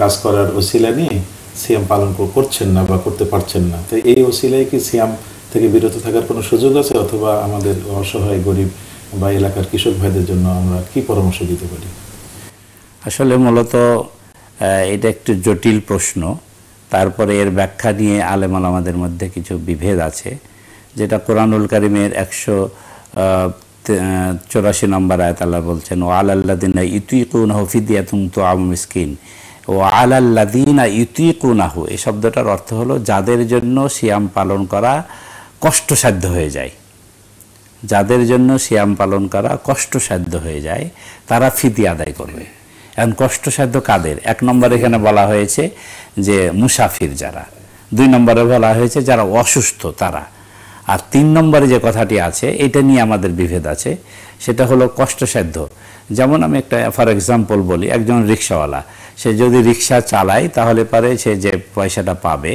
কাজ করার ওসিলা নিয়ে সিয়াম পালন করছেন না বা করতে পারছেন না তো এই ওসিলায় কি সিয়াম থেকে বিরত থাকার কোনো সুযোগ আছে অথবা আমাদের অসহায় গরিব বা এলাকার কৃষক ভাইদের জন্য আমরা কি পরামর্শ দিতে পারি আসলে মূলত এটা একটু জটিল প্রশ্ন তারপরে এর ব্যাখ্যা নিয়ে আলেমাল আমাদের মধ্যে কিছু বিভেদ আছে যেটা কোরআনুল কারিমের একশো চৌরাশি নম্বর আয়ত আল্লাহ বলছেন ও আলাল্লাদিনা ইতুইকুনাহ ফিদিয়াতুম তো আম মিসকিন ও আলাল্লাদিনা ইতুইকুনাহু এই শব্দটার অর্থ হলো যাদের জন্য সিয়াম পালন করা কষ্টসাধ্য হয়ে যায় যাদের জন্য সিয়াম পালন করা কষ্টসাধ্য হয়ে যায় তারা ফিতি আদায় করবে এখন কষ্টসাধ্য কাদের এক নম্বর এখানে বলা হয়েছে যে মুসাফির যারা দুই নম্বরে বলা হয়েছে যারা অসুস্থ তারা আর তিন নম্বরে যে কথাটি আছে এটা নিয়ে আমাদের বিভেদ আছে সেটা হলো কষ্টসাধ্য যেমন আমি একটা ফর এক্সাম্পল বলি একজন রিক্সাওয়ালা সে যদি রিক্সা চালায় তাহলে পারে সে যে পয়সাটা পাবে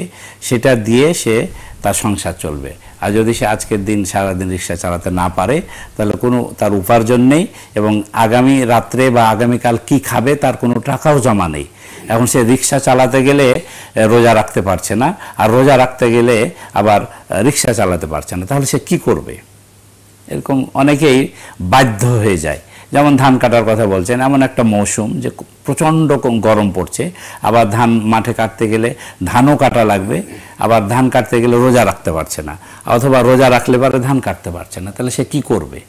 সেটা দিয়ে সে তার সংসার চলবে আর যদি সে আজকের দিন সারাদিন রিক্সা চালাতে না পারে তাহলে কোনো তার উপার্জন নেই এবং আগামী রাত্রে বা আগামীকাল কি খাবে তার কোনো টাকাও জমা নেই এখন সে রিক্সা চালাতে গেলে রোজা রাখতে পারছে না আর রোজা রাখতে গেলে আবার রিক্সা চালাতে পারছে না তাহলে সে কি করবে এরকম অনেকেই বাধ্য হয়ে যায় যেমন ধান কাটার কথা বলছেন এমন একটা মৌসুম যে প্রচণ্ড গরম পড়ছে আবার ধান মাঠে কাটতে গেলে ধানও কাটা লাগবে আবার ধান কাটতে গেলে রোজা রাখতে পারছে না অথবা রোজা রাখলে পরে ধান কাটতে পারছে না তাহলে সে কি করবে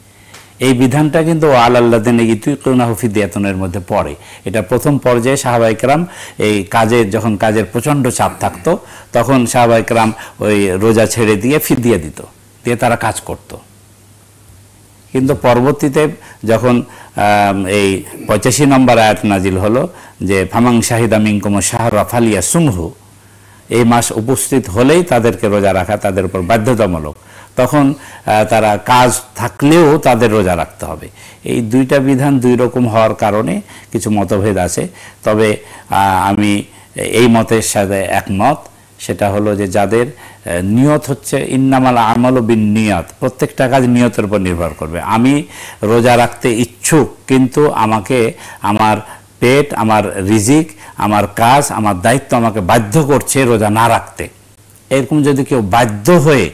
এই বিধানটা কিন্তু আলাল্লাদিন ইতুকরুনা হফিদিয়াতনের মধ্যে পড়ে এটা প্রথম পর্যায়ে সাহাবাইকরাম এই কাজের যখন কাজের প্রচণ্ড চাপ থাকতো তখন সাহাবাইকরাম ওই রোজা ছেড়ে দিয়ে ফিদিয়া দিত দিয়ে তারা কাজ করতো কিন্তু পরবর্তীতে যখন এই পঁচাশি নম্বর আয়াত নাজিল হলো যে ফামাং শাহিদা মিঙ্কুম শাহ রাফালিয়া সুমহু এই মাস উপস্থিত হলেই তাদেরকে রোজা রাখা তাদের উপর বাধ্যতামূলক তখন তারা কাজ থাকলেও তাদের রোজা রাখতে হবে এই দুইটা বিধান দুই রকম হওয়ার কারণে কিছু মতভেদ আছে তবে আমি এই মতের সাথে একমত সেটা হলো যে যাদের নিয়ত হচ্ছে ইন্নামাল আমল বিন নিয়ত প্রত্যেকটা কাজ নিয়তের উপর নির্ভর করবে আমি রোজা রাখতে ইচ্ছুক কিন্তু আমাকে আমার পেট আমার রিজিক আমার কাজ আমার দায়িত্ব আমাকে বাধ্য করছে রোজা না রাখতে এরকম যদি কেউ বাধ্য হয়ে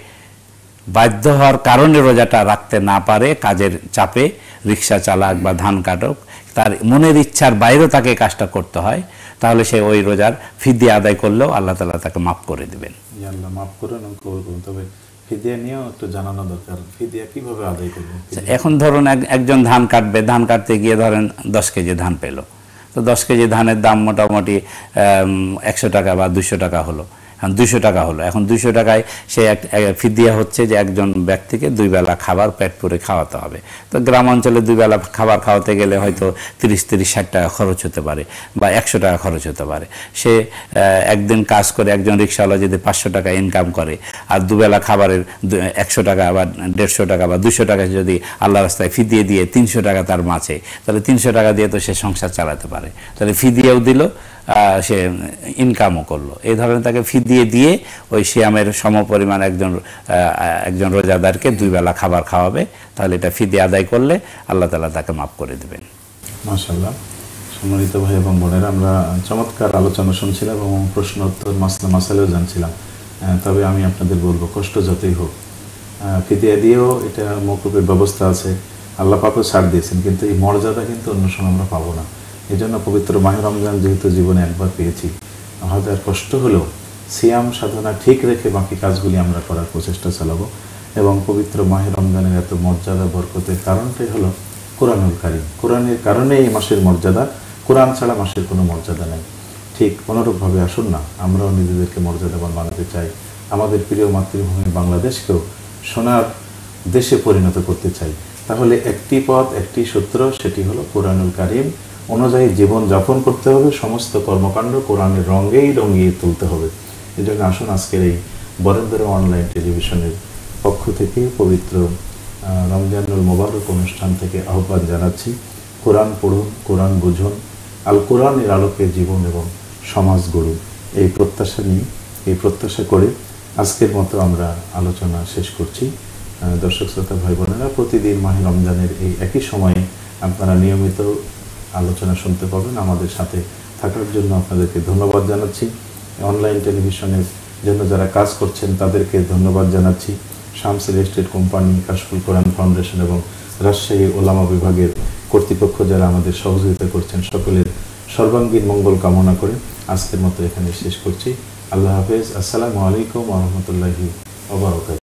বাধ্য হওয়ার কারণে রোজাটা রাখতে না পারে কাজের চাপে রিক্সা চালাক বা ধান কাটক তার মনের ইচ্ছার বাইরেও তাকে কাজটা করতে হয় তাহলে সে ওই রোজার ফিদি আদায় করলেও আল্লাহ তালা তাকে মাফ করে দেবেন মাফ করেন তবে নিয়েও একটু জানানো দরকার আদায় আচ্ছা, এখন ধরুন একজন ধান কাটবে ধান কাটতে গিয়ে ধরেন দশ কেজি ধান পেলো তো দশ কেজি ধানের দাম মোটামুটি একশো টাকা বা দুশো টাকা হলো এখন হ্যাঁ, দুইশো টাকা হলো এখন দুইশো টাকায় সে এক ফি দেওয়া হচ্ছে যে একজন ব্যক্তিকে দুই বেলা খাবার পেট পরে খাওয়াতে হবে তো গ্রাম অঞ্চলে দুই বেলা খাবার খাওয়াতে গেলে হয়তো তিরিশ তিরিশ ষাট টাকা খরচ হতে পারে বা একশো টাকা খরচ হতে পারে সে একদিন কাজ করে একজন রিক্সাওয়ালা যদি পাঁচশো টাকা ইনকাম করে আর দুবেলা খাবারের একশো টাকা বা দেড়শো টাকা বা দুশো টাকা যদি আল্লাহ রাস্তায় ফি দিয়ে দিয়ে তিনশো টাকা তার মাছে তাহলে তিনশো টাকা দিয়ে তো সে সংসার চালাতে পারে তাহলে ফি দিয়েও দিল সে ইনকামও করলো এই ধরনের তাকে ফি দিয়ে দিয়ে ওই শ্যামের সমপরিমাণ একজন একজন রোজাদারকে দুই বেলা খাবার খাওয়াবে তাহলে এটা ফি দিয়ে আদায় করলে আল্লাহ তালা তাকে মাফ করে দেবেন মাসাল্লাহ সম্মানিত ভাই এবং বোনের আমরা চমৎকার আলোচনা শুনছিলাম এবং প্রশ্ন উত্তর মাসলা মাসালেও জানছিলাম তবে আমি আপনাদের বলবো কষ্ট যতই হোক ফিদিয়া দিয়েও এটা মৌকুপের ব্যবস্থা আছে আল্লাহ পাকও ছাড় দিয়েছেন কিন্তু এই মর্যাদা কিন্তু অন্য সময় আমরা পাবো না এজন্য পবিত্র মাহে রমজান যেহেতু জীবনে একবার পেয়েছি হয়তো আর কষ্ট হলেও সিয়াম সাধনা ঠিক রেখে বাকি কাজগুলি আমরা করার প্রচেষ্টা চালাবো এবং পবিত্র মাহে রমজানের এত মর্যাদা বরকতের কারণটাই হলো কোরআনুল কারিম কোরআনের কারণে এই মাসের মর্যাদা কোরআন ছাড়া মাসের কোনো মর্যাদা নেই ঠিক কোনোরূপভাবে আসুন না আমরাও নিজেদেরকে মর্যাদাবান বানাতে চাই আমাদের প্রিয় মাতৃভূমি বাংলাদেশকেও সোনার দেশে পরিণত করতে চাই তাহলে একটি পথ একটি সূত্র সেটি হলো কোরআনুল কারিম অনুযায়ী জীবন যাপন করতে হবে সমস্ত কর্মকাণ্ড কোরআনের রঙেই রঙিয়ে তুলতে হবে এজন্য আসুন আজকের এই বরেন্দ্র অনলাইন টেলিভিশনের পক্ষ থেকে পবিত্র রমজানুল মোবারক অনুষ্ঠান থেকে আহ্বান জানাচ্ছি কোরআন পড়ুন কোরআন বুঝুন আল কোরআনের আলোকে জীবন এবং সমাজ গড়ুন এই প্রত্যাশা নিয়ে এই প্রত্যাশা করে আজকের মতো আমরা আলোচনা শেষ করছি দর্শক শ্রোতা ভাই বোনেরা প্রতিদিন মাহে রমজানের এই একই সময়ে আপনারা নিয়মিত আলোচনা শুনতে পাবেন আমাদের সাথে থাকার জন্য আপনাদেরকে ধন্যবাদ জানাচ্ছি অনলাইন টেলিভিশনের জন্য যারা কাজ করছেন তাদেরকে ধন্যবাদ জানাচ্ছি শামসুল এস্টেট কোম্পানি কাশফুল কোরআন ফাউন্ডেশন এবং রাজশাহী ওলামা বিভাগের কর্তৃপক্ষ যারা আমাদের সহযোগিতা করছেন সকলের সর্বাঙ্গীন মঙ্গল কামনা করে আজকের মতো এখানে শেষ করছি আল্লাহ হাফেজ আসসালামু আলাইকুম রহমতুল্লাহি